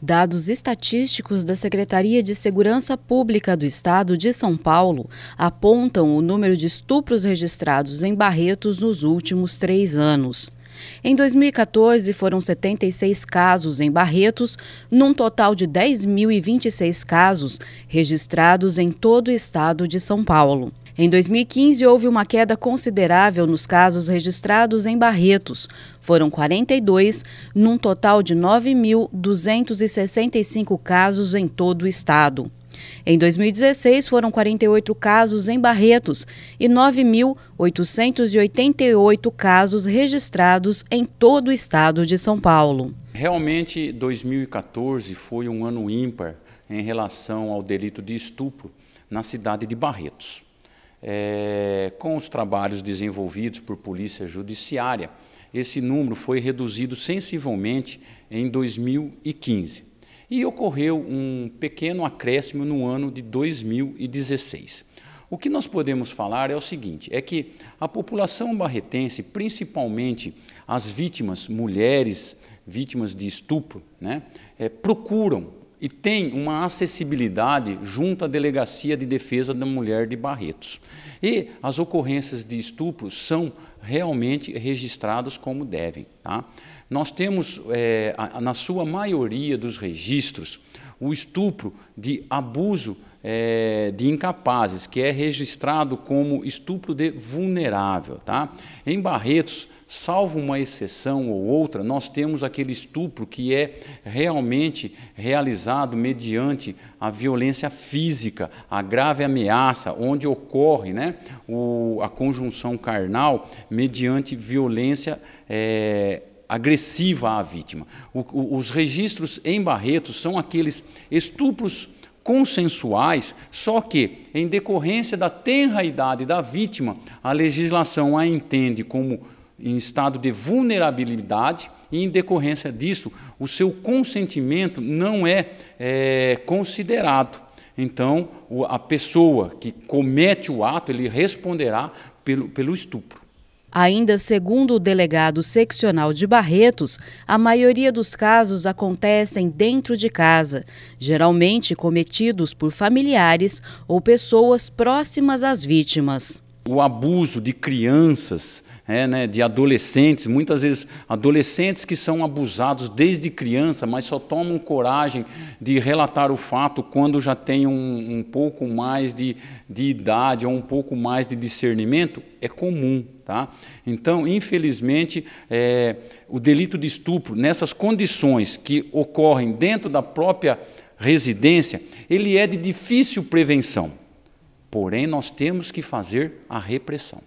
Dados estatísticos da Secretaria de Segurança Pública do Estado de São Paulo apontam o número de estupros registrados em Barretos nos últimos três anos. Em 2014, foram 76 casos em Barretos, num total de 10.026 casos registrados em todo o estado de São Paulo. Em 2015, houve uma queda considerável nos casos registrados em Barretos. Foram 42, num total de 9.265 casos em todo o estado. Em 2016, foram 48 casos em Barretos e 9.888 casos registrados em todo o estado de São Paulo. Realmente, 2014 foi um ano ímpar em relação ao delito de estupro na cidade de Barretos é, com os trabalhos desenvolvidos por Polícia Judiciária, esse número foi reduzido sensivelmente em 2015. E ocorreu um pequeno acréscimo no ano de 2016. O que nós podemos falar é o seguinte: é que a população barretense, principalmente as vítimas, mulheres vítimas de estupro, né, é, procuram e tem uma acessibilidade junto à Delegacia de Defesa da Mulher de Barretos. E as ocorrências de estupro são realmente registradas como devem. Tá? Nós temos, é, na sua maioria dos registros, o estupro de abuso é, de incapazes, que é registrado como estupro de vulnerável. Tá? Em Barretos, salvo uma exceção ou outra, nós temos aquele estupro que é realmente realizado mediante a violência física, a grave ameaça, onde ocorre né, o, a conjunção carnal mediante violência é, agressiva à vítima. O, o, os registros em Barretos são aqueles estupros consensuais, só que, em decorrência da tenra idade da vítima, a legislação a entende como em estado de vulnerabilidade e, em decorrência disso, o seu consentimento não é, é considerado. Então, a pessoa que comete o ato, ele responderá pelo, pelo estupro. Ainda segundo o delegado seccional de Barretos, a maioria dos casos acontecem dentro de casa, geralmente cometidos por familiares ou pessoas próximas às vítimas o abuso de crianças, é, né, de adolescentes, muitas vezes adolescentes que são abusados desde criança, mas só tomam coragem de relatar o fato quando já tem um, um pouco mais de, de idade ou um pouco mais de discernimento, é comum. Tá? Então, infelizmente, é, o delito de estupro, nessas condições que ocorrem dentro da própria residência, ele é de difícil prevenção. Porém, nós temos que fazer a repressão.